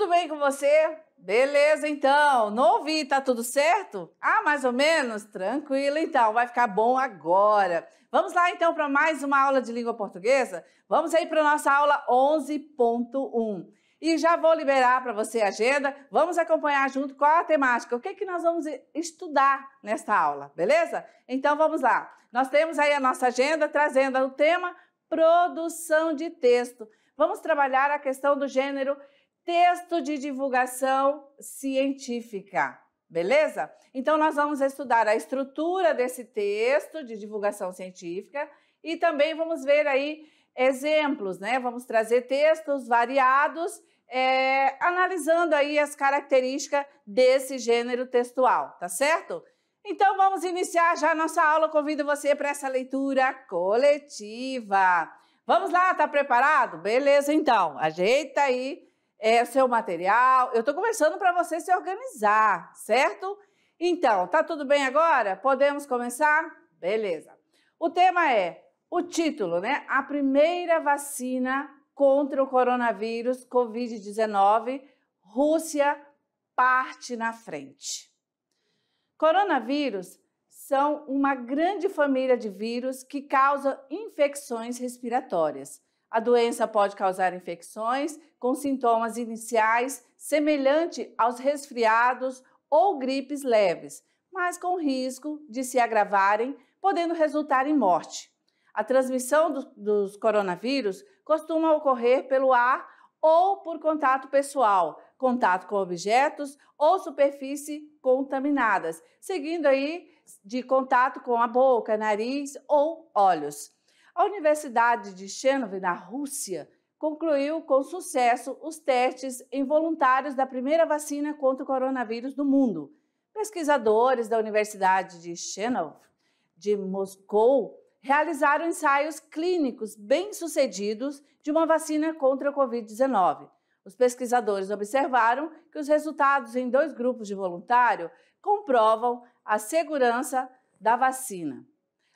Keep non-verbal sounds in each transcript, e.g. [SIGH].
tudo bem com você? Beleza, então. Não ouvi, tá tudo certo? Ah, mais ou menos? Tranquilo, então. Vai ficar bom agora. Vamos lá, então, para mais uma aula de língua portuguesa? Vamos aí para nossa aula 11.1. E já vou liberar para você a agenda. Vamos acompanhar junto qual a temática, o que, é que nós vamos estudar nesta aula, beleza? Então, vamos lá. Nós temos aí a nossa agenda trazendo o tema produção de texto. Vamos trabalhar a questão do gênero texto de divulgação científica. Beleza? Então, nós vamos estudar a estrutura desse texto de divulgação científica e também vamos ver aí exemplos, né? Vamos trazer textos variados, é, analisando aí as características desse gênero textual, tá certo? Então vamos iniciar já a nossa aula. Convido você para essa leitura coletiva. Vamos lá, tá preparado? Beleza, então. Ajeita aí é, seu material. Eu estou conversando para você se organizar, certo? Então, tá tudo bem agora? Podemos começar? Beleza. O tema é o título, né? A primeira vacina contra o coronavírus COVID-19, Rússia parte na frente. Coronavírus são uma grande família de vírus que causam infecções respiratórias. A doença pode causar infecções com sintomas iniciais semelhante aos resfriados ou gripes leves, mas com risco de se agravarem, podendo resultar em morte. A transmissão do, dos coronavírus costuma ocorrer pelo ar ou por contato pessoal, contato com objetos ou superfície contaminadas, seguindo aí de contato com a boca, nariz ou olhos. A Universidade de Chernobyl, na Rússia, concluiu com sucesso os testes em voluntários da primeira vacina contra o coronavírus do mundo. Pesquisadores da Universidade de Chernobyl, de Moscou, realizaram ensaios clínicos bem-sucedidos de uma vacina contra o Covid-19. Os pesquisadores observaram que os resultados em dois grupos de voluntário comprovam a segurança da vacina.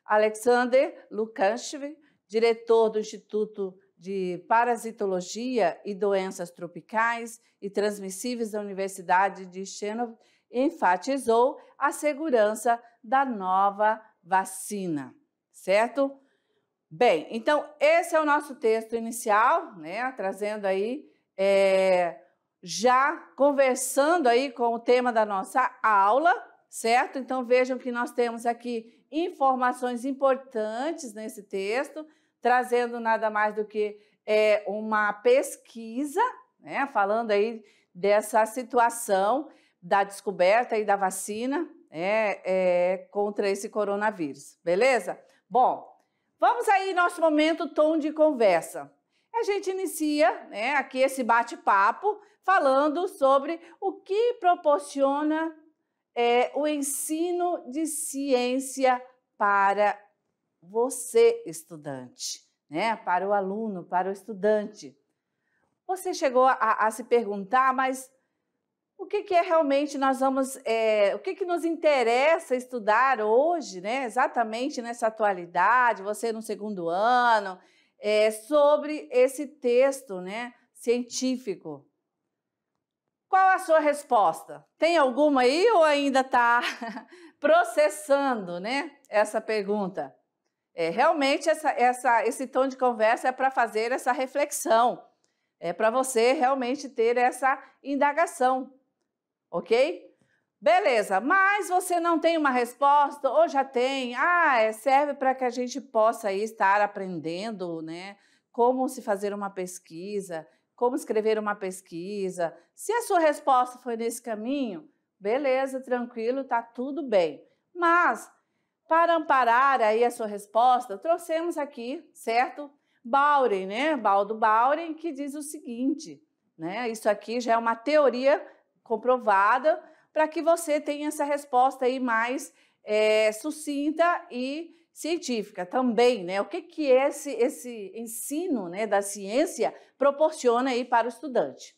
Alexander Lukansky, diretor do Instituto de Parasitologia e Doenças Tropicais e Transmissíveis da Universidade de Chenov, enfatizou a segurança da nova vacina, certo? Bem, então esse é o nosso texto inicial, né? Trazendo aí, é, já conversando aí com o tema da nossa aula, certo? Então vejam que nós temos aqui informações importantes nesse texto, trazendo nada mais do que é, uma pesquisa, né, falando aí dessa situação da descoberta e da vacina é, é, contra esse coronavírus, beleza? Bom, vamos aí nosso momento tom de conversa. A gente inicia né, aqui esse bate-papo falando sobre o que proporciona é, o ensino de ciência para você, estudante, né? para o aluno, para o estudante. Você chegou a, a se perguntar, mas o que, que, é realmente nós vamos, é, o que, que nos interessa estudar hoje, né? exatamente nessa atualidade, você no segundo ano, é, sobre esse texto né? científico? Qual a sua resposta? Tem alguma aí ou ainda está [LAUGHS] processando, né? Essa pergunta. É, realmente essa, essa, esse tom de conversa é para fazer essa reflexão, é para você realmente ter essa indagação, ok? Beleza, mas você não tem uma resposta ou já tem? Ah, é, serve para que a gente possa estar aprendendo, né? Como se fazer uma pesquisa, como escrever uma pesquisa. Se a sua resposta foi nesse caminho, beleza, tranquilo, tá tudo bem. Mas, para amparar aí a sua resposta, trouxemos aqui, certo? Bauren, né? Baldo Bauren, que diz o seguinte, né? Isso aqui já é uma teoria comprovada para que você tenha essa resposta aí mais é, sucinta e científica também, né? O que que esse esse ensino, né, da ciência proporciona aí para o estudante?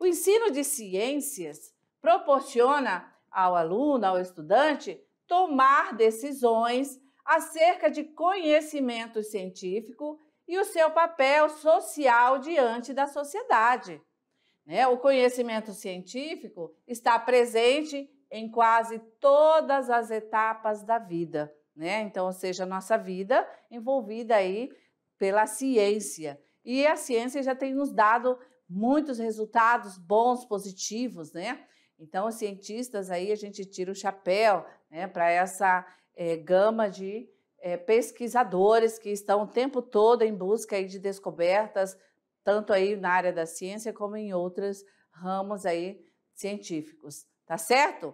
O ensino de ciências proporciona ao aluno, ao estudante, tomar decisões acerca de conhecimento científico e o seu papel social diante da sociedade. Né? O conhecimento científico está presente em quase todas as etapas da vida né? Então, ou seja, a nossa vida envolvida aí pela ciência. E a ciência já tem nos dado muitos resultados bons, positivos, né? Então, os cientistas aí, a gente tira o chapéu né, para essa é, gama de é, pesquisadores que estão o tempo todo em busca aí de descobertas, tanto aí na área da ciência como em outros ramos aí científicos. Tá certo?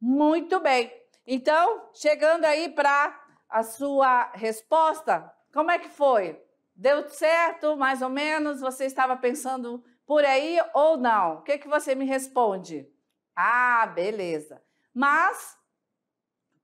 Muito bem! Então, chegando aí para a sua resposta, como é que foi? Deu certo, mais ou menos? Você estava pensando por aí ou não? O que, que você me responde? Ah, beleza. Mas,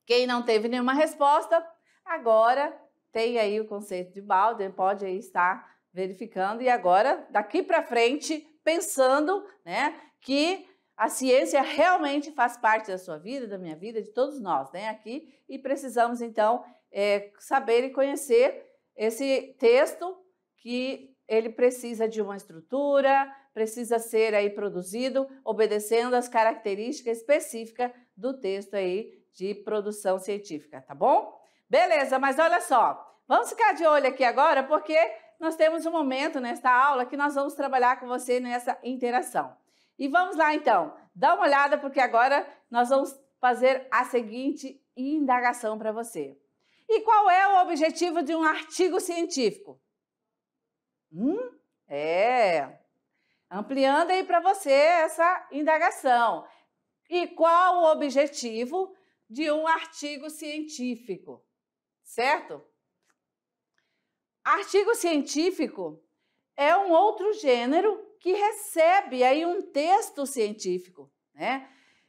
quem não teve nenhuma resposta, agora tem aí o conceito de Balder, pode aí estar verificando e agora, daqui para frente, pensando né, que a ciência realmente faz parte da sua vida, da minha vida, de todos nós, né? Aqui e precisamos então é, saber e conhecer esse texto que ele precisa de uma estrutura, precisa ser aí produzido obedecendo às características específicas do texto aí de produção científica, tá bom? Beleza, mas olha só, vamos ficar de olho aqui agora porque nós temos um momento nesta aula que nós vamos trabalhar com você nessa interação. E vamos lá então, dá uma olhada, porque agora nós vamos fazer a seguinte indagação para você. E qual é o objetivo de um artigo científico? Hum? É. Ampliando aí para você essa indagação. E qual o objetivo de um artigo científico? Certo? Artigo científico é um outro gênero que recebe aí um texto científico, né?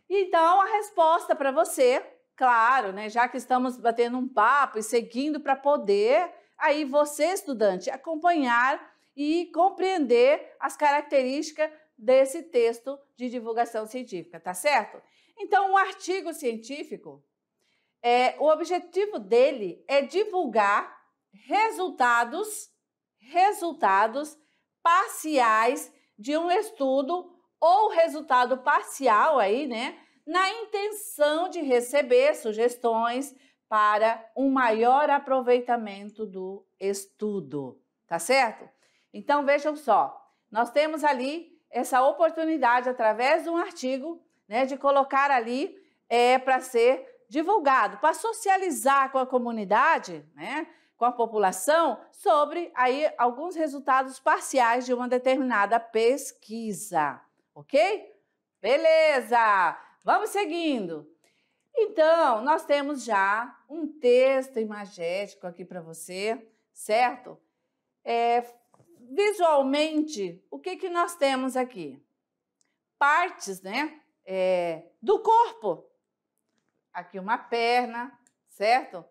Então, a resposta para você, claro, né? Já que estamos batendo um papo e seguindo para poder, aí você, estudante, acompanhar e compreender as características desse texto de divulgação científica, tá certo? Então, o um artigo científico, é, o objetivo dele é divulgar resultados, resultados parciais de um estudo ou resultado parcial aí, né, na intenção de receber sugestões para um maior aproveitamento do estudo, tá certo? Então vejam só, nós temos ali essa oportunidade através de um artigo, né, de colocar ali é para ser divulgado, para socializar com a comunidade, né? com a população sobre aí alguns resultados parciais de uma determinada pesquisa, ok? Beleza! Vamos seguindo. Então, nós temos já um texto imagético aqui para você, certo? É, visualmente, o que, que nós temos aqui? Partes, né? É, do corpo. Aqui uma perna, certo?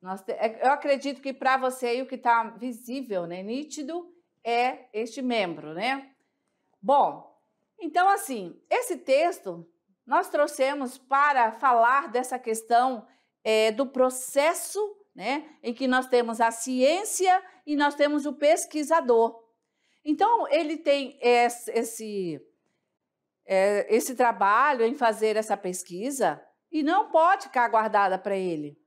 Nós, é, eu acredito que para você aí o que está visível, né, nítido, é este membro, né? Bom, então assim, esse texto nós trouxemos para falar dessa questão é, do processo, né, em que nós temos a ciência e nós temos o pesquisador. Então ele tem esse é, esse trabalho em fazer essa pesquisa e não pode ficar guardada para ele.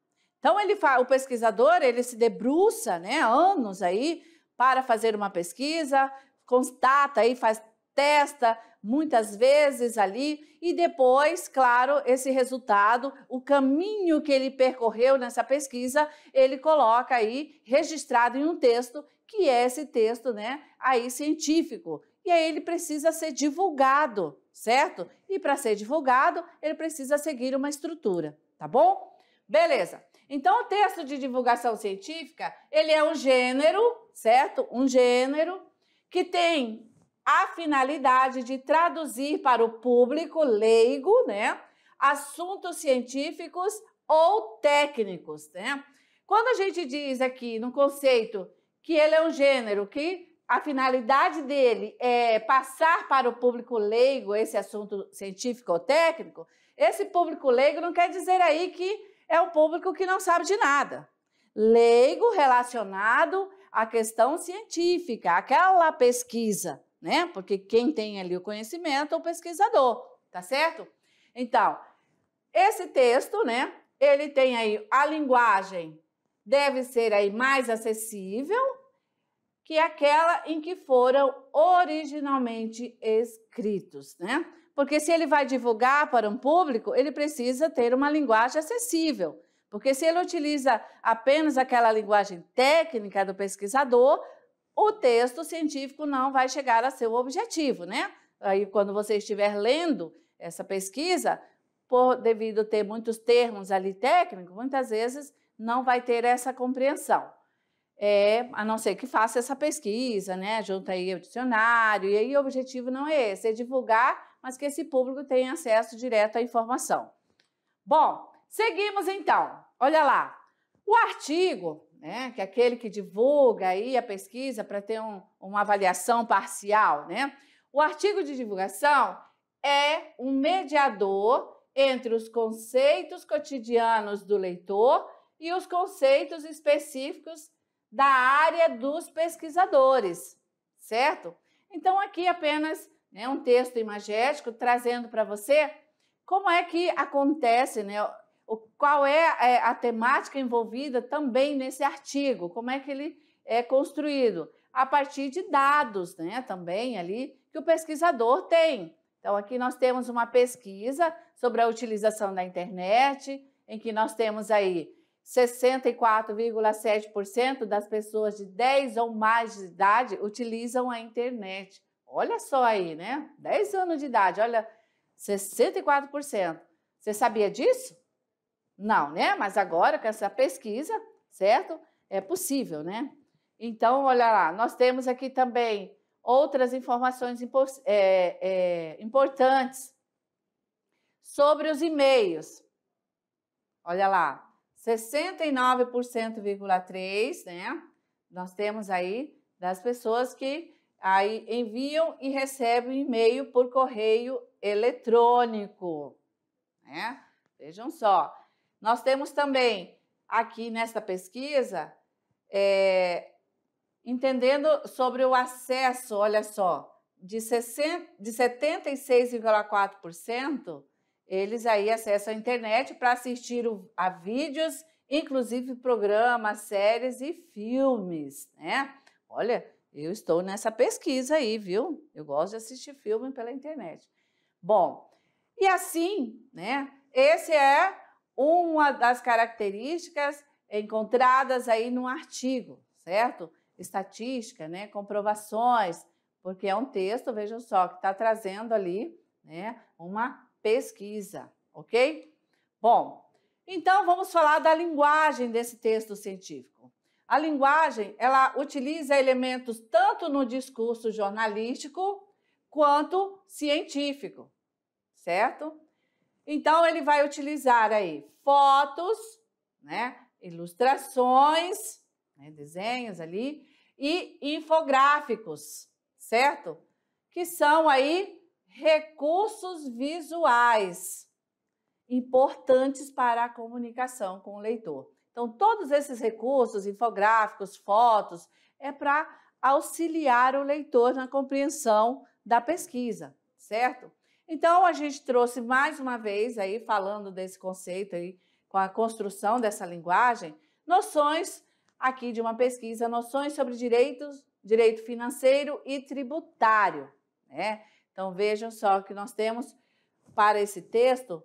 Então ele o pesquisador ele se debruça, né, anos aí para fazer uma pesquisa, constata aí, faz testa muitas vezes ali e depois, claro, esse resultado, o caminho que ele percorreu nessa pesquisa, ele coloca aí registrado em um texto que é esse texto, né, aí científico. E aí ele precisa ser divulgado, certo? E para ser divulgado, ele precisa seguir uma estrutura, tá bom? Beleza. Então, o texto de divulgação científica, ele é um gênero, certo? Um gênero que tem a finalidade de traduzir para o público leigo, né, assuntos científicos ou técnicos, né? Quando a gente diz aqui no conceito que ele é um gênero que a finalidade dele é passar para o público leigo esse assunto científico ou técnico, esse público leigo não quer dizer aí que é o público que não sabe de nada. Leigo relacionado à questão científica, aquela pesquisa, né? Porque quem tem ali o conhecimento é o pesquisador, tá certo? Então, esse texto, né? Ele tem aí a linguagem deve ser aí mais acessível, que é aquela em que foram originalmente escritos, né? Porque se ele vai divulgar para um público, ele precisa ter uma linguagem acessível. Porque se ele utiliza apenas aquela linguagem técnica do pesquisador, o texto científico não vai chegar a seu objetivo, né? Aí, quando você estiver lendo essa pesquisa, por devido ter muitos termos ali técnicos, muitas vezes não vai ter essa compreensão é, a não ser que faça essa pesquisa, né? Junta aí o dicionário, e aí o objetivo não é esse, é divulgar, mas que esse público tenha acesso direto à informação. Bom, seguimos então. Olha lá, o artigo, né, que é aquele que divulga aí a pesquisa para ter um, uma avaliação parcial, né? O artigo de divulgação é um mediador entre os conceitos cotidianos do leitor e os conceitos específicos da área dos pesquisadores, certo? Então, aqui apenas né, um texto imagético trazendo para você como é que acontece, né? O, qual é, é a temática envolvida também nesse artigo, como é que ele é construído? A partir de dados, né? Também ali que o pesquisador tem. Então, aqui nós temos uma pesquisa sobre a utilização da internet, em que nós temos aí 64,7% das pessoas de 10 ou mais de idade utilizam a internet. Olha só aí, né? 10 anos de idade, olha, 64%. Você sabia disso? Não, né? Mas agora com essa pesquisa, certo? É possível, né? Então, olha lá, nós temos aqui também outras informações impor é, é, importantes sobre os e-mails. Olha lá, 69,3%, né? Nós temos aí das pessoas que aí enviam e recebem e-mail por correio eletrônico, né? Vejam só. Nós temos também aqui nesta pesquisa é, entendendo sobre o acesso, olha só, de, de 76,4% eles aí acessam a internet para assistir a vídeos, inclusive programas, séries e filmes, né? Olha, eu estou nessa pesquisa aí, viu? Eu gosto de assistir filme pela internet. Bom, e assim, né? Esse é uma das características encontradas aí no artigo, certo? Estatística, né? Comprovações, porque é um texto, vejam só, que está trazendo ali, né? Uma pesquisa, ok? Bom, então vamos falar da linguagem desse texto científico. A linguagem, ela utiliza elementos tanto no discurso jornalístico quanto científico, certo? Então ele vai utilizar aí fotos, né, ilustrações, né, desenhos ali e infográficos, certo? Que são aí recursos visuais importantes para a comunicação com o leitor. Então, todos esses recursos, infográficos, fotos, é para auxiliar o leitor na compreensão da pesquisa, certo? Então, a gente trouxe mais uma vez aí falando desse conceito aí com a construção dessa linguagem, noções aqui de uma pesquisa, noções sobre direitos, direito financeiro e tributário, né? Então vejam só que nós temos para esse texto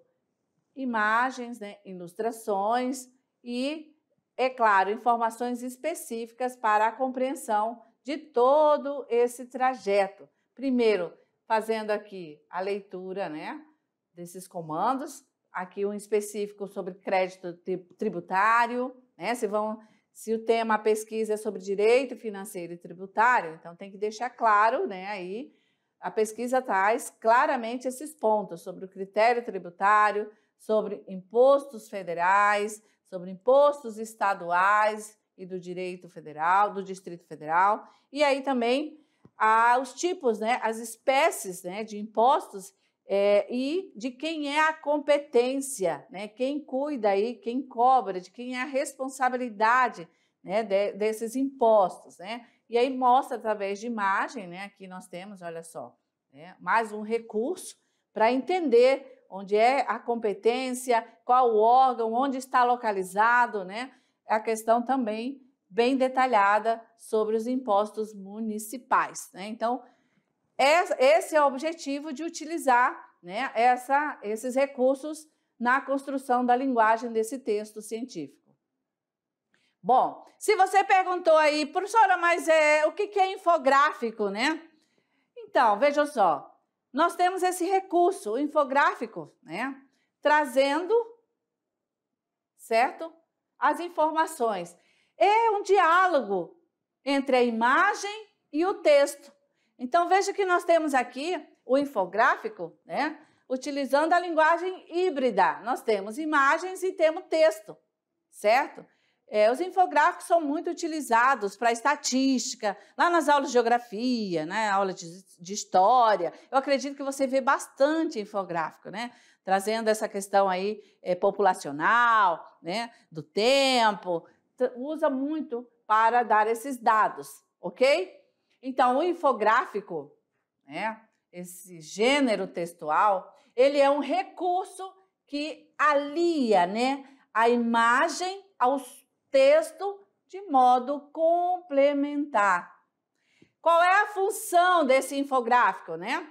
imagens, né, ilustrações e, é claro, informações específicas para a compreensão de todo esse trajeto. Primeiro, fazendo aqui a leitura né, desses comandos, aqui um específico sobre crédito tributário, né? Se vão, se o tema pesquisa é sobre direito financeiro e tributário, então tem que deixar claro, né, aí a pesquisa traz claramente esses pontos sobre o critério tributário, sobre impostos federais, sobre impostos estaduais e do direito federal, do Distrito Federal, e aí também os tipos, né, as espécies né, de impostos é, e de quem é a competência, né, quem cuida aí, quem cobra, de quem é a responsabilidade né, de, desses impostos. Né? E aí mostra através de imagem, né? Aqui nós temos, olha só, né? mais um recurso para entender onde é a competência, qual o órgão, onde está localizado, né? A questão também bem detalhada sobre os impostos municipais, né? Então, esse é o objetivo de utilizar né, essa, esses recursos na construção da linguagem desse texto científico. Bom, se você perguntou aí, professora, mas é, o que, que é infográfico, né? Então, vejam só, nós temos esse recurso, o infográfico, né? Trazendo, certo? As informações. É um diálogo entre a imagem e o texto. Então, veja que nós temos aqui o infográfico, né? Utilizando a linguagem híbrida. Nós temos imagens e temos texto, certo? É, os infográficos são muito utilizados para estatística, lá nas aulas de geografia, né, aula de, de, história. Eu acredito que você vê bastante infográfico, né, trazendo essa questão aí é, populacional, né, do tempo. Usa muito para dar esses dados, ok? Então, o infográfico, né, esse gênero textual, ele é um recurso que alia né, a imagem aos texto de modo complementar. Qual é a função desse infográfico, né?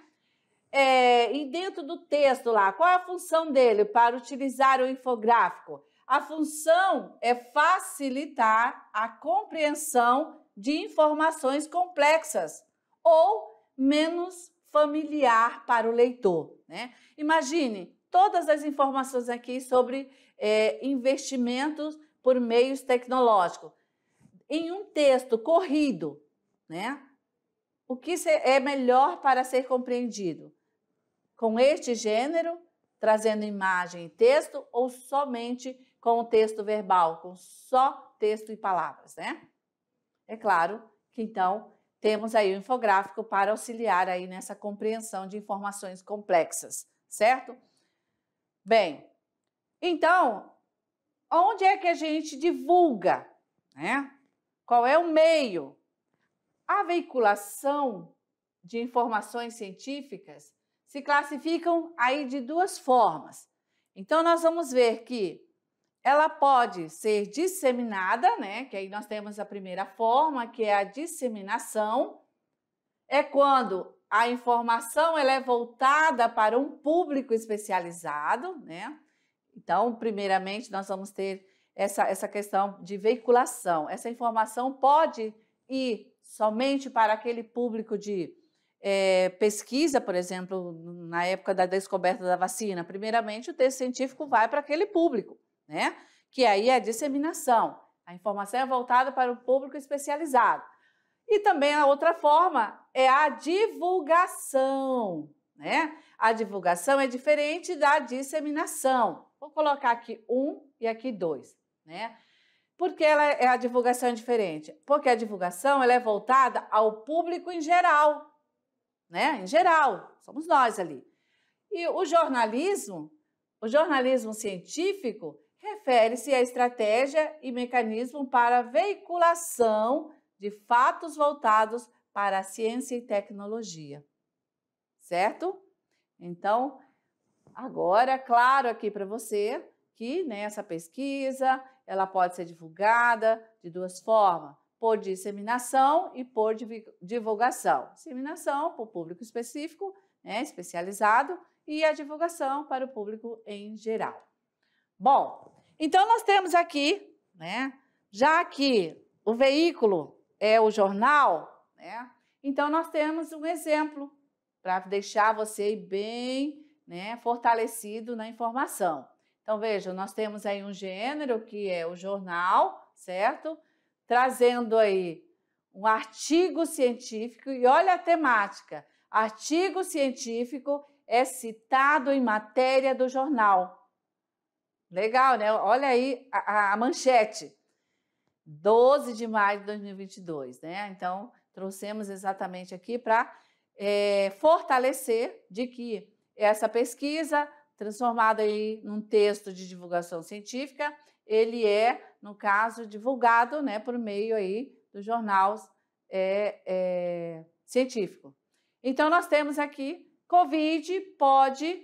É, e dentro do texto lá, qual é a função dele para utilizar o infográfico? A função é facilitar a compreensão de informações complexas ou menos familiar para o leitor. Né? Imagine todas as informações aqui sobre é, investimentos por meios tecnológicos. Em um texto corrido, né? O que é melhor para ser compreendido? Com este gênero, trazendo imagem e texto, ou somente com o texto verbal, com só texto e palavras, né? É claro que então temos aí o infográfico para auxiliar aí nessa compreensão de informações complexas, certo? Bem, então onde é que a gente divulga, né? Qual é o meio? A veiculação de informações científicas se classificam aí de duas formas. Então nós vamos ver que ela pode ser disseminada, né? Que aí nós temos a primeira forma, que é a disseminação. É quando a informação ela é voltada para um público especializado, né? Então, primeiramente, nós vamos ter essa, essa questão de veiculação. Essa informação pode ir somente para aquele público de é, pesquisa, por exemplo, na época da descoberta da vacina. Primeiramente, o texto científico vai para aquele público, né? que aí é a disseminação. A informação é voltada para o público especializado. E também a outra forma é a divulgação, né? A divulgação é diferente da disseminação. Vou colocar aqui um e aqui dois, né? Porque ela é, é a divulgação é diferente, porque a divulgação ela é voltada ao público em geral, né? Em geral, somos nós ali. E o jornalismo, o jornalismo científico refere-se à estratégia e mecanismo para veiculação de fatos voltados para a ciência e tecnologia. Certo? Então, Agora, é claro aqui para você que né, pesquisa ela pode ser divulgada de duas formas, por disseminação e por divulgação. Disseminação para o público específico, né, especializado, e a divulgação para o público em geral. Bom, então nós temos aqui, né, já que o veículo é o jornal, né, então nós temos um exemplo para deixar você bem né, fortalecido na informação. Então, vejam, nós temos aí um gênero que é o jornal, certo? Trazendo aí um artigo científico e olha a temática. Artigo científico é citado em matéria do jornal. Legal, né? Olha aí a, a manchete. 12 de maio de 2022, né? Então, trouxemos exatamente aqui para é, eh, fortalecer de que essa pesquisa, transformada aí num texto de divulgação científica, ele é, no caso, divulgado né, por meio aí dos jornais é, é, Então, nós temos aqui, COVID pode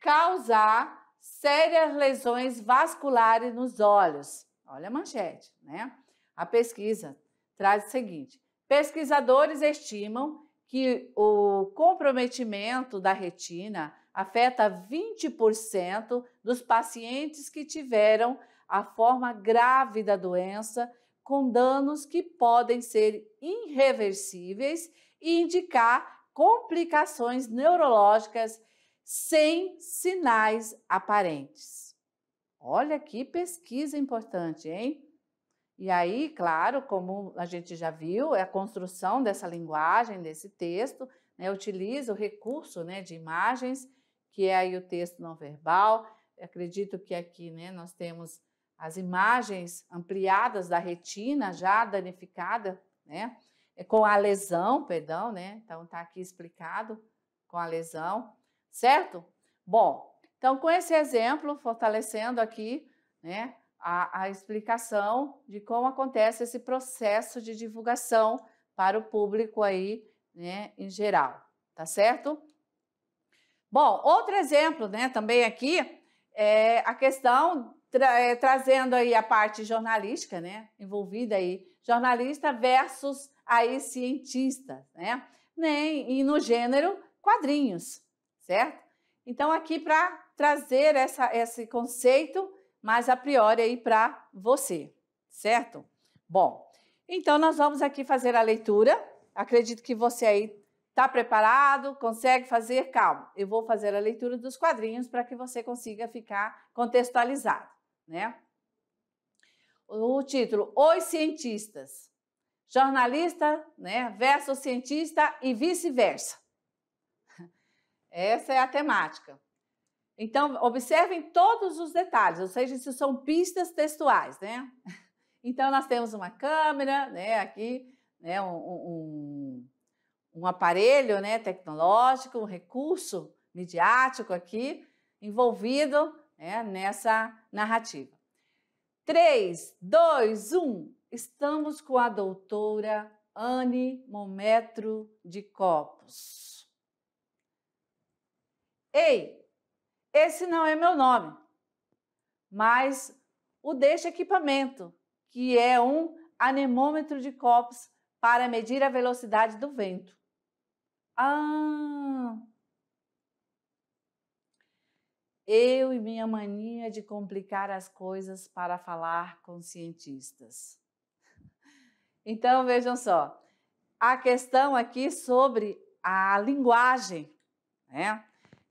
causar sérias lesões vasculares nos olhos. Olha a manchete, né? A pesquisa traz o seguinte: pesquisadores estimam que o comprometimento da retina afeta 20% dos pacientes que tiveram a forma grave da doença, com danos que podem ser irreversíveis e indicar complicações neurológicas sem sinais aparentes. Olha que pesquisa importante, hein? E aí, claro, como a gente já viu, é a construção dessa linguagem, desse texto, né, utiliza o recurso né, de imagens, que é aí o texto não verbal. Eu acredito que aqui né, nós temos as imagens ampliadas da retina já danificada, né, é com a lesão, perdão, né? Então está aqui explicado com a lesão, certo? Bom, então com esse exemplo, fortalecendo aqui, né, a, a explicação de como acontece esse processo de divulgação para o público aí, né, em geral, tá certo? Bom, outro exemplo, né, também aqui é a questão tra é, trazendo aí a parte jornalística, né, envolvida aí, jornalista versus aí cientista, né, nem e no gênero quadrinhos, certo? Então aqui para trazer essa, esse conceito mas a priori aí para você, certo? Bom, então nós vamos aqui fazer a leitura. Acredito que você aí está preparado, consegue fazer, calma. Eu vou fazer a leitura dos quadrinhos para que você consiga ficar contextualizado, né? O título: Os cientistas. Jornalista, né, versus cientista e vice-versa. [LAUGHS] Essa é a temática. Então, observem todos os detalhes, ou seja, isso são pistas textuais, né? [LAUGHS] Então, nós temos uma câmera, né, aqui, né, um, um, um aparelho né, tecnológico, um recurso midiático aqui envolvido né, nessa narrativa. 3, 2, 1. Estamos com a doutora Anne Mometro de Copos. Ei, esse não é meu nome, mas o deste equipamento, que é um anemômetro de copos para medir a velocidade do vento. Ah! Eu e minha mania de complicar as coisas para falar com cientistas. Então vejam só, a questão aqui sobre a linguagem, né?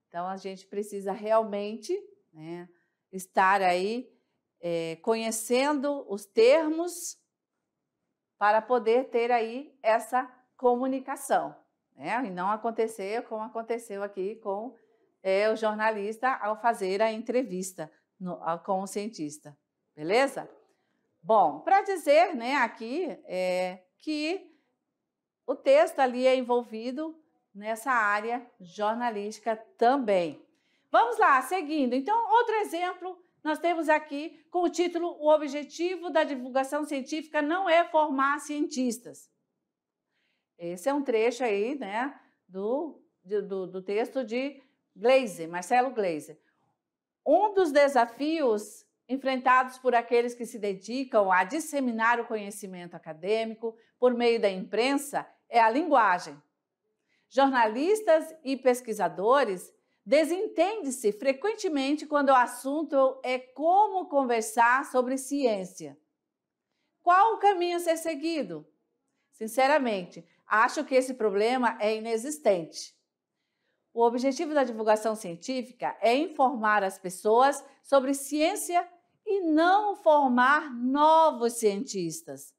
Então a gente precisa realmente né, estar aí é, conhecendo os termos para poder ter aí essa comunicação, né? E não acontecer como aconteceu aqui com é, o jornalista ao fazer a entrevista no, com o cientista, beleza? Bom, para dizer, né, aqui é, que o texto ali é envolvido nessa área jornalística também. Vamos lá, seguindo. Então, outro exemplo nós temos aqui com o título O Objetivo da Divulgação Científica Não é Formar Cientistas. Esse é um trecho aí, né, do, do, do texto de Glaze, Marcelo Glaze. Um dos desafios enfrentados por aqueles que se dedicam a disseminar o conhecimento acadêmico por meio da imprensa é a linguagem. Jornalistas e pesquisadores desentendem-se frequentemente quando o assunto é como conversar sobre ciência. Qual o caminho a ser seguido? Sinceramente, acho que esse problema é inexistente. O objetivo da divulgação científica é informar as pessoas sobre ciência e não formar novos cientistas.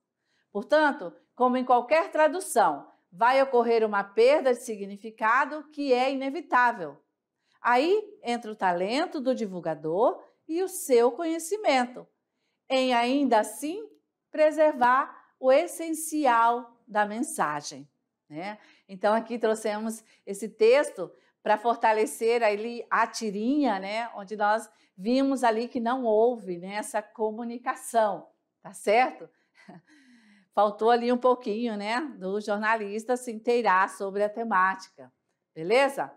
Portanto, como em qualquer tradução, vai ocorrer uma perda de significado que é inevitável. Aí entra o talento do divulgador e o seu conhecimento, em ainda assim preservar o essencial da mensagem. Né? Então, aqui trouxemos esse texto para fortalecer ali a tirinha, né? onde nós vimos ali que não houve né, essa comunicação, tá certo? [LAUGHS] faltou ali um pouquinho, né, do jornalista se inteirar sobre a temática. Beleza?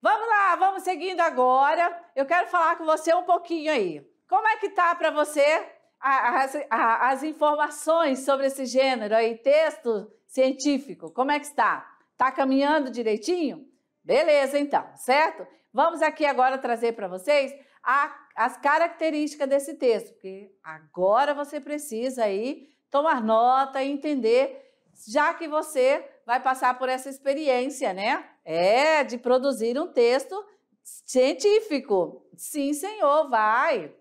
Vamos lá, vamos seguindo agora. Eu quero falar com você um pouquinho aí. Como é que tá para você as, as, informações sobre esse gênero aí, texto científico? Como é que está? Tá caminhando direitinho? Beleza, então, certo? Vamos aqui agora trazer para vocês a, as características desse texto, porque agora você precisa aí tomar nota e entender, já que você vai passar por essa experiência, né? É, de produzir um texto científico. Sim, senhor, vai.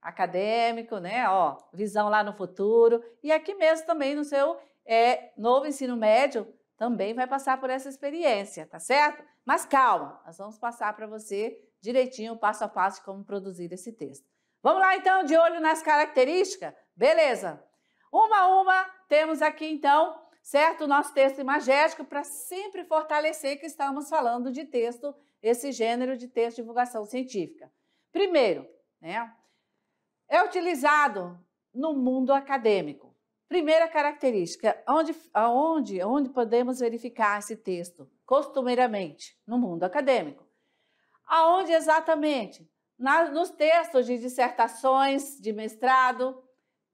Acadêmico, né? Ó, visão lá no futuro. E aqui mesmo também no seu é, novo ensino médio, também vai passar por essa experiência, tá certo? Mas calma, nós vamos passar para você direitinho, passo a passo, de como produzir esse texto. Vamos lá então, de olho nas características? Beleza! Uma a uma, temos aqui então, certo, o nosso texto imagético para sempre fortalecer que estamos falando de texto, esse gênero de texto de divulgação científica. Primeiro, né, é utilizado no mundo acadêmico. Primeira característica, onde, aonde onde podemos verificar esse texto? Costumeiramente, no mundo acadêmico. Aonde exatamente? Na, nos textos de dissertações de mestrado,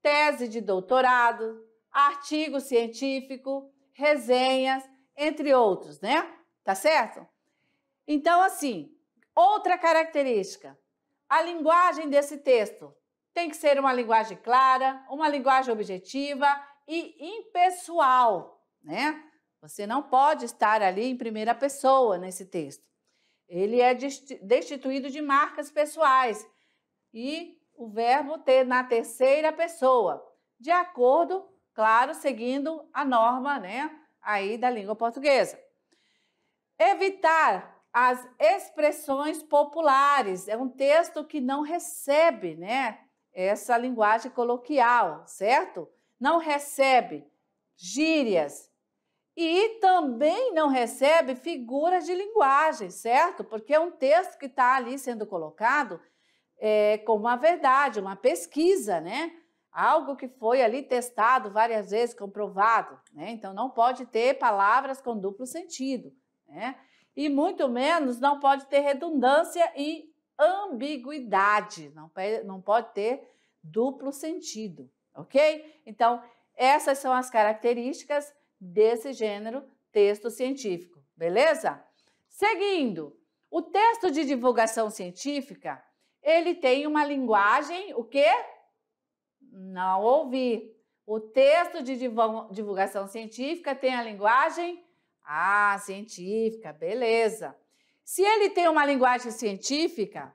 tese de doutorado, artigo científico, resenhas, entre outros, né? Tá certo? Então, assim, outra característica: a linguagem desse texto tem que ser uma linguagem clara, uma linguagem objetiva e impessoal, né? Você não pode estar ali em primeira pessoa nesse texto. Ele é destituído de marcas pessoais e o verbo ter na terceira pessoa, de acordo, claro, seguindo a norma, né, aí da língua portuguesa. Evitar as expressões populares. É um texto que não recebe, né, essa linguagem coloquial, certo? Não recebe gírias, e também não recebe figuras de linguagem, certo? Porque é um texto que está ali sendo colocado é, como uma verdade, uma pesquisa, né? Algo que foi ali testado várias vezes, comprovado, né? Então não pode ter palavras com duplo sentido, né? E muito menos não pode ter redundância e ambiguidade, não, não pode ter duplo sentido, ok? Então, essas são as características desse gênero texto científico, beleza? Seguindo, o texto de divulgação científica ele tem uma linguagem, o quê? Não ouvi. O texto de divulgação científica tem a linguagem ah, científica, beleza. Se ele tem uma linguagem científica,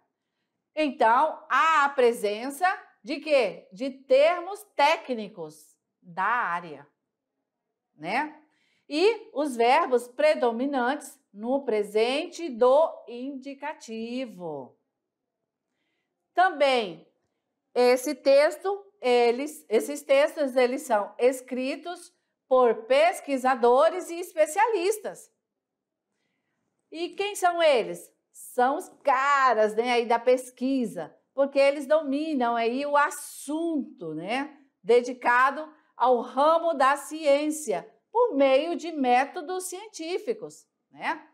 então há a presença de quê? De termos técnicos da área, né? E os verbos predominantes no presente do indicativo. Também esse texto, eles, esses textos eles são escritos por pesquisadores e especialistas. E quem são eles? São os caras né, aí da pesquisa, porque eles dominam aí o assunto, né, dedicado ao ramo da ciência por meio de métodos científicos, né?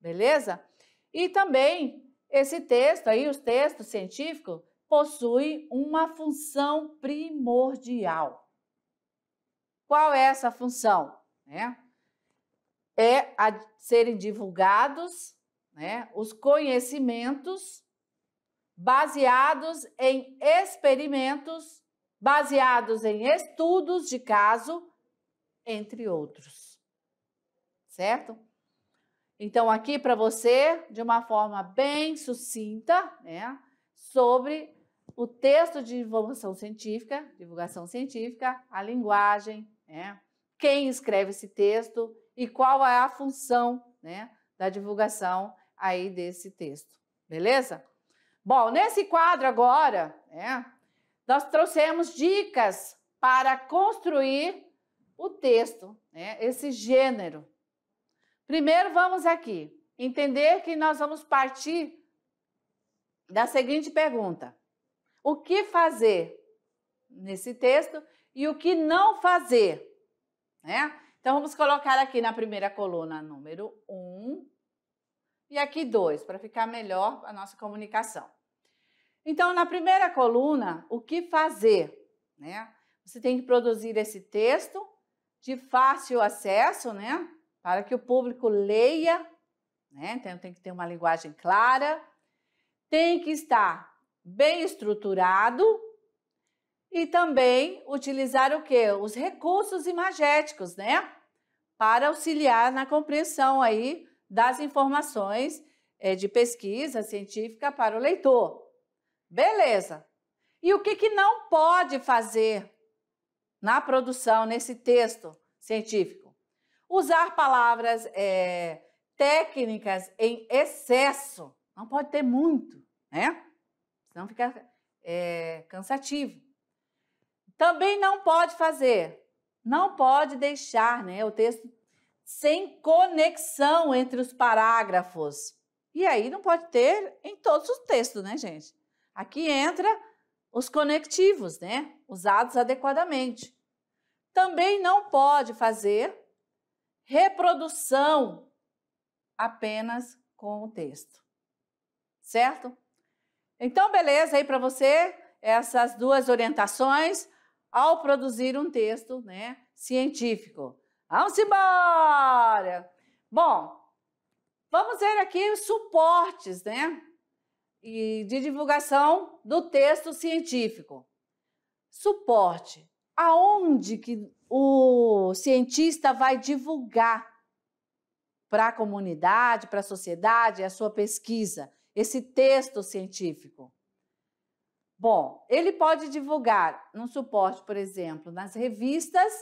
Beleza? E também esse texto aí, os textos científicos, possuem uma função primordial. Qual é essa função? É, é a serem divulgados né, os conhecimentos baseados em experimentos, baseados em estudos de caso, entre outros. Certo? Então, aqui para você, de uma forma bem sucinta, né, sobre o texto de divulgação científica, divulgação científica, a linguagem, né, quem escreve esse texto e qual é a função né, da divulgação aí desse texto, beleza? Bom, nesse quadro agora, né, nós trouxemos dicas para construir o texto, né, esse gênero, Primeiro, vamos aqui entender que nós vamos partir da seguinte pergunta: o que fazer nesse texto e o que não fazer? Né? Então, vamos colocar aqui na primeira coluna número 1 um, e aqui 2, para ficar melhor a nossa comunicação. Então, na primeira coluna, o que fazer? Né? Você tem que produzir esse texto de fácil acesso, né? para que o público leia, né? então tem que ter uma linguagem clara, tem que estar bem estruturado e também utilizar o que? Os recursos imagéticos, né? Para auxiliar na compreensão aí das informações é, de pesquisa científica para o leitor. Beleza. E o que, que não pode fazer na produção, nesse texto científico? Usar palavras é, técnicas em excesso. Não pode ter muito, né? Senão fica é, cansativo. Também não pode fazer, não pode deixar né, o texto sem conexão entre os parágrafos. E aí não pode ter em todos os textos, né, gente? Aqui entra os conectivos, né? Usados adequadamente. Também não pode fazer reprodução apenas com o texto. Certo? Então, beleza aí para você essas duas orientações ao produzir um texto né, científico. Vamos embora! Bom, vamos ver aqui os suportes né, e de divulgação do texto científico. Suporte. Aonde que o cientista vai divulgar para a comunidade, para a sociedade, a sua pesquisa, esse texto científico? Bom, ele pode divulgar num suporte, por exemplo, nas revistas,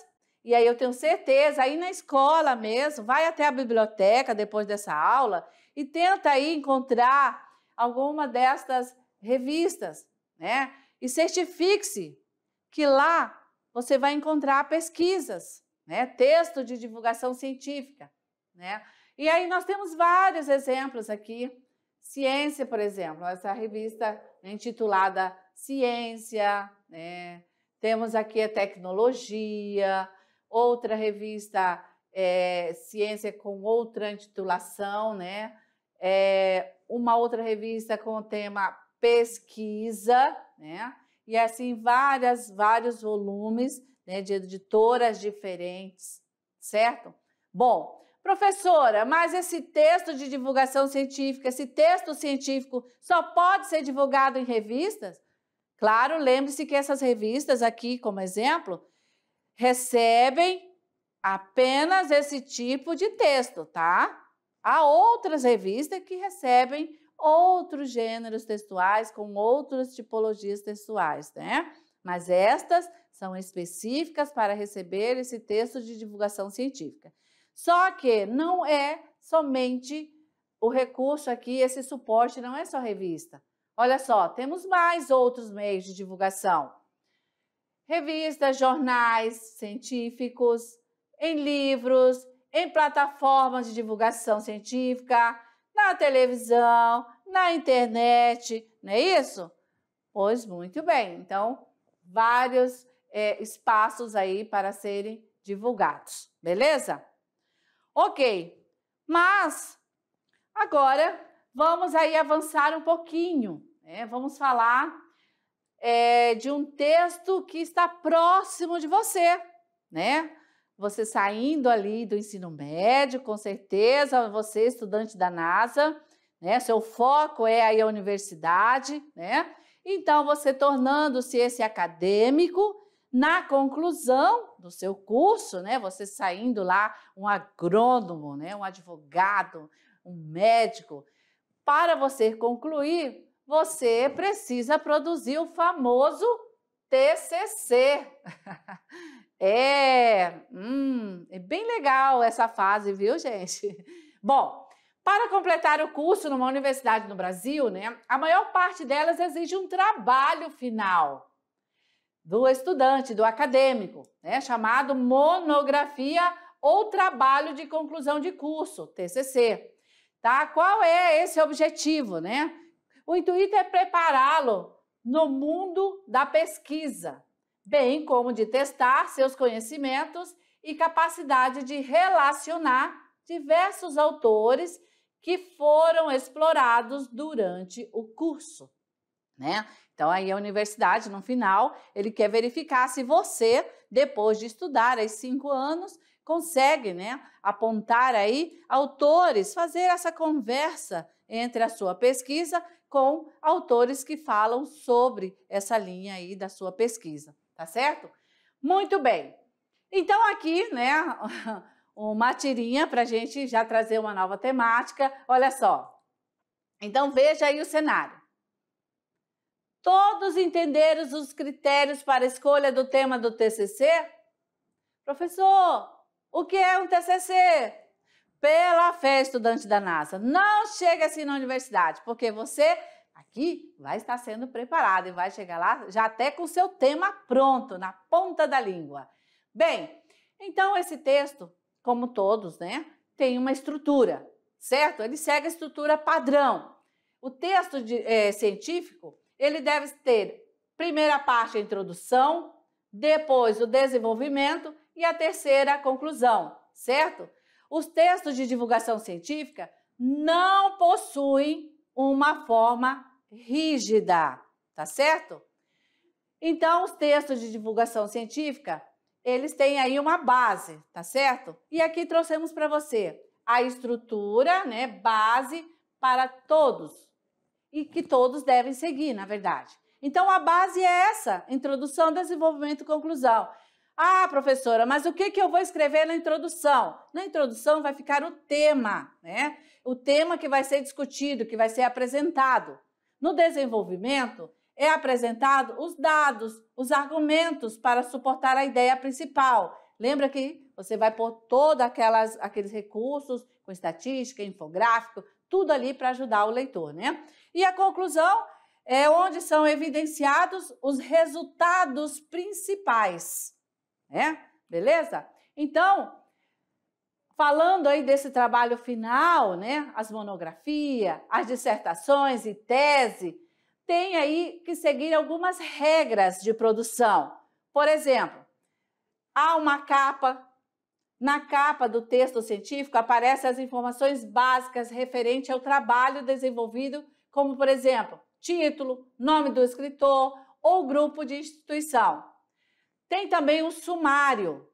e aí eu tenho certeza, aí na escola mesmo, vai até a biblioteca depois dessa aula e tenta aí encontrar alguma destas revistas, né? E certifique-se que lá você vai encontrar pesquisas, né? texto de divulgação científica. Né? E aí nós temos vários exemplos aqui. Ciência, por exemplo, essa revista intitulada Ciência, né? temos aqui a Tecnologia, outra revista é, Ciência com outra intitulação, né? É, uma outra revista com o tema Pesquisa, né? e é, assim várias, vários volumes né, de editoras diferentes, certo? Bom, professora, mas esse texto de divulgação científica, esse texto científico só pode ser divulgado em revistas? Claro, lembre-se que essas revistas aqui, como exemplo, recebem apenas esse tipo de texto, tá? Há outras revistas que recebem outros gêneros textuais com outras tipologias textuais, né? Mas estas são específicas para receber esse texto de divulgação científica. Só que não é somente o recurso aqui, esse suporte não é só revista. Olha só, temos mais outros meios de divulgação. Revistas, jornais científicos, em livros, em plataformas de divulgação científica, na televisão, na internet, não é isso? Pois muito bem, então vários é, espaços aí para serem divulgados, beleza? Ok, mas agora vamos aí avançar um pouquinho, né? vamos falar é, de um texto que está próximo de você, né? você saindo ali do ensino médio, com certeza, você estudante da NASA, né? Seu foco é aí a universidade, né? Então você tornando-se esse acadêmico, na conclusão do seu curso, né? Você saindo lá um agrônomo, né? Um advogado, um médico, para você concluir, você precisa produzir o famoso TCC. [LAUGHS] É, hum, é bem legal essa fase, viu, [LAUGHS] gente? Bom, para completar o curso numa universidade no Brasil, né, a maior parte delas exige um trabalho final do estudante, do acadêmico, né, chamado monografia ou trabalho de conclusão de curso, TCC. Tá? Qual é esse objetivo, né? O intuito é prepará-lo no mundo da pesquisa, bem como de testar seus conhecimentos e capacidade de relacionar diversos autores que foram explorados durante o curso, né? Então aí a universidade no final ele quer verificar se você depois de estudar aí cinco anos consegue, né, apontar aí autores, fazer essa conversa entre a sua pesquisa com autores que falam sobre essa linha aí da sua pesquisa tá certo? Muito bem. Então, aqui, né, [LAUGHS] uma tirinha para a gente já trazer uma nova temática. Olha só. Então, veja aí o cenário. Todos entenderam os critérios para a escolha do tema do TCC? Professor, o que é um TCC? Pela fé estudante da NASA. Não chega assim na universidade, porque você vai estar sendo preparado e vai chegar lá já até com o seu tema pronto, na ponta da língua. Bem, então esse texto, como todos, né, tem uma estrutura, certo? Ele segue a estrutura padrão. O texto de, é, científico, ele deve ter primeira parte a introdução, depois o desenvolvimento e a terceira a conclusão, certo? Os textos de divulgação científica não possuem uma forma rígida, tá certo? Então, os textos de divulgação científica, eles têm aí uma base, tá certo? E aqui trouxemos para você a estrutura, né, base para todos e que todos devem seguir, na verdade. Então, a base é essa: introdução, desenvolvimento e conclusão. Ah, professora, mas o que, que eu vou escrever na introdução? Na introdução vai ficar o tema, né? O tema que vai ser discutido, que vai ser apresentado. No desenvolvimento, é apresentado os dados, os argumentos para suportar a ideia principal. Lembra que você vai pôr todos aqueles recursos com estatística, infográfico, tudo ali para ajudar o leitor, né? E a conclusão é onde são evidenciados os resultados principais, né? Beleza? Então, Falando aí desse trabalho final, né, as monografias, as dissertações e tese, tem aí que seguir algumas regras de produção. Por exemplo, há uma capa. Na capa do texto científico aparecem as informações básicas referente ao trabalho desenvolvido, como por exemplo, título, nome do escritor ou grupo de instituição. Tem também o sumário,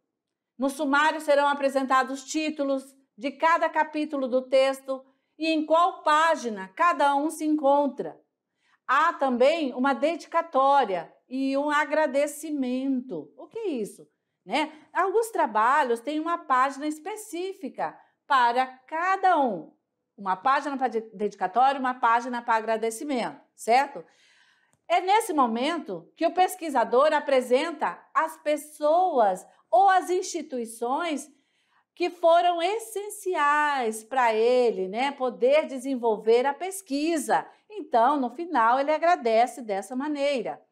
no sumário serão apresentados títulos de cada capítulo do texto e em qual página cada um se encontra. Há também uma dedicatória e um agradecimento. O que é isso? Né? Alguns trabalhos têm uma página específica para cada um. Uma página para dedicatória, uma página para agradecimento, certo? É nesse momento que o pesquisador apresenta as pessoas ou as instituições que foram essenciais para ele, né, poder desenvolver a pesquisa. Então, no final, ele agradece dessa maneira.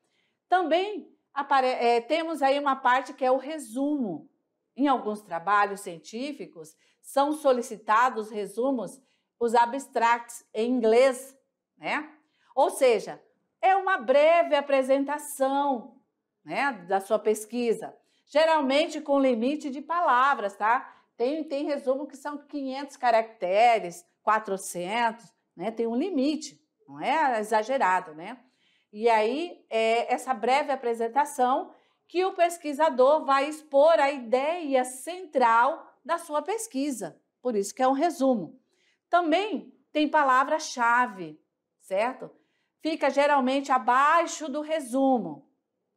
Também é, temos aí uma parte que é o resumo. Em alguns trabalhos científicos, são solicitados resumos, os abstracts em inglês, né? Ou seja, é uma breve apresentação né, da sua pesquisa geralmente com limite de palavras, tá? Tem, tem resumo que são 500 caracteres, 400, né? Tem um limite, não é exagerado, né? E aí, é essa breve apresentação que o pesquisador vai expor a ideia central da sua pesquisa. Por isso que é um resumo. Também tem palavra-chave, certo? Fica geralmente abaixo do resumo.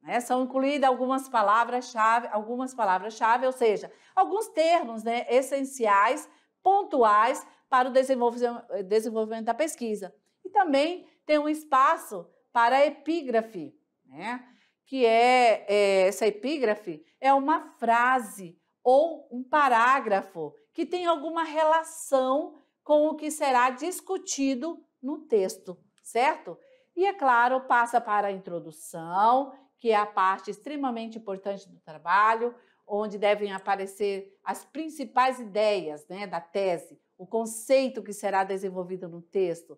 Né? São incluídas algumas palavras-chave, algumas palavras-chave, ou seja, alguns termos né, essenciais, pontuais para o desenvolvimento da pesquisa. E também tem um espaço para a epígrafe, né? que é, é essa epígrafe é uma frase ou um parágrafo que tem alguma relação com o que será discutido no texto, certo? E é claro, passa para a introdução que é a parte extremamente importante do trabalho, onde devem aparecer as principais ideias né, da tese, o conceito que será desenvolvido no texto,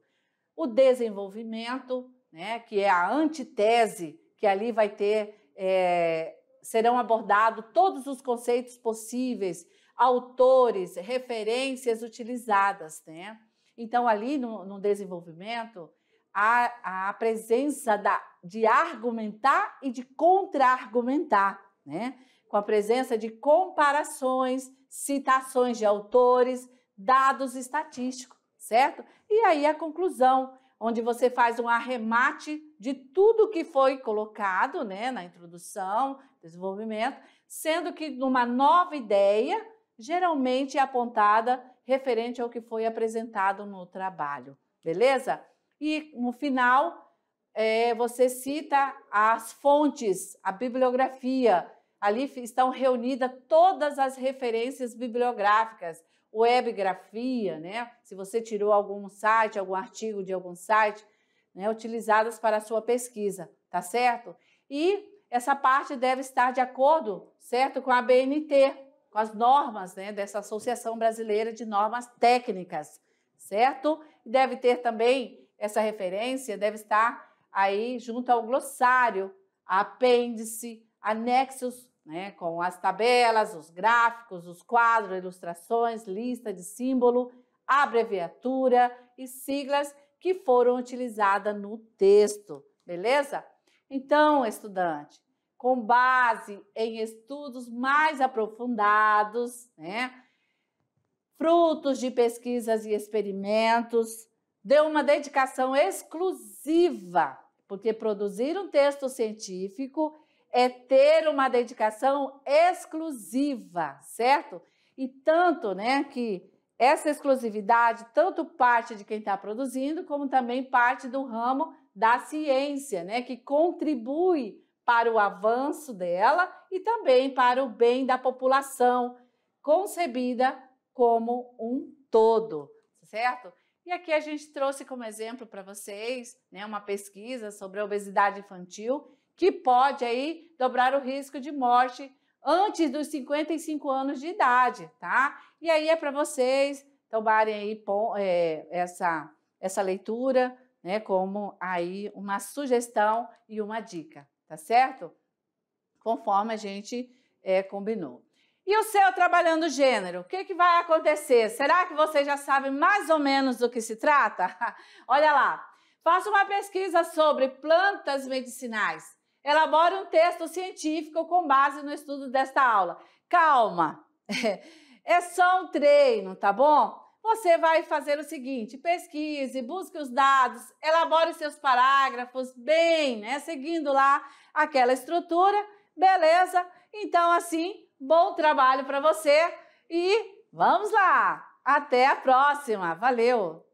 o desenvolvimento, né, que é a antitese, que ali vai ter, é, serão abordados todos os conceitos possíveis, autores, referências utilizadas. Né? Então, ali no, no desenvolvimento, a, a presença da, de argumentar e de contra-argumentar, né? com a presença de comparações, citações de autores, dados estatísticos, certo? E aí a conclusão, onde você faz um arremate de tudo que foi colocado né, na introdução, desenvolvimento, sendo que numa nova ideia, geralmente é apontada referente ao que foi apresentado no trabalho, beleza? E no final, é, você cita as fontes, a bibliografia. Ali estão reunidas todas as referências bibliográficas, webgrafia, né? Se você tirou algum site, algum artigo de algum site, né? utilizadas para a sua pesquisa, tá certo? E essa parte deve estar de acordo, certo, com a BNT, com as normas né, dessa Associação Brasileira de Normas Técnicas, certo? Deve ter também essa referência deve estar aí junto ao glossário, apêndice, anexos, né, com as tabelas, os gráficos, os quadros, ilustrações, lista de símbolo, abreviatura e siglas que foram utilizadas no texto, beleza? Então, estudante, com base em estudos mais aprofundados, né, frutos de pesquisas e experimentos, deu uma dedicação exclusiva, porque produzir um texto científico é ter uma dedicação exclusiva, certo? E tanto, né, que essa exclusividade tanto parte de quem está produzindo, como também parte do ramo da ciência, né, que contribui para o avanço dela e também para o bem da população, concebida como um todo, certo? E aqui a gente trouxe como exemplo para vocês né, uma pesquisa sobre a obesidade infantil que pode aí dobrar o risco de morte antes dos 55 anos de idade, tá? E aí é para vocês tomarem aí é, essa, essa leitura, né, como aí uma sugestão e uma dica, tá certo? Conforme a gente é, combinou. E o seu trabalhando gênero, o que, que vai acontecer? Será que você já sabe mais ou menos do que se trata? [LAUGHS] Olha lá, faça uma pesquisa sobre plantas medicinais. Elabore um texto científico com base no estudo desta aula. Calma, [LAUGHS] é só um treino, tá bom? Você vai fazer o seguinte: pesquise, busque os dados, elabore seus parágrafos bem, né? Seguindo lá aquela estrutura, beleza? Então, assim, bom trabalho para você e vamos lá! Até a próxima! Valeu!